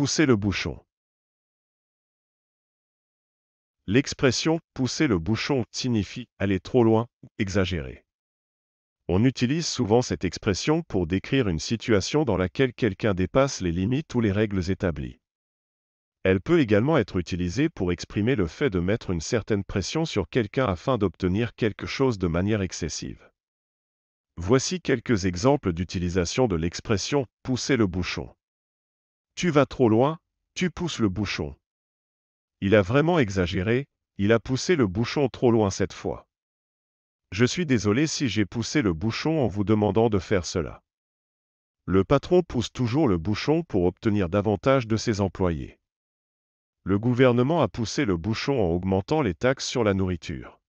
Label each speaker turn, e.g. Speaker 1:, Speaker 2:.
Speaker 1: Pousser le bouchon.
Speaker 2: L'expression pousser le bouchon signifie aller trop loin, ou « exagérer. On utilise souvent cette expression pour décrire une situation dans laquelle quelqu'un dépasse les limites ou les règles établies. Elle peut également être utilisée pour exprimer le fait de mettre une certaine pression sur quelqu'un afin d'obtenir quelque chose de manière excessive. Voici quelques exemples d'utilisation de l'expression pousser le bouchon. Tu vas trop loin, tu pousses le bouchon. Il a vraiment exagéré, il a poussé le bouchon trop loin cette fois. Je suis désolé si j'ai poussé le bouchon en vous demandant de faire cela. Le patron pousse toujours le bouchon pour obtenir davantage de ses employés. Le gouvernement a poussé le bouchon en
Speaker 1: augmentant les taxes sur la nourriture.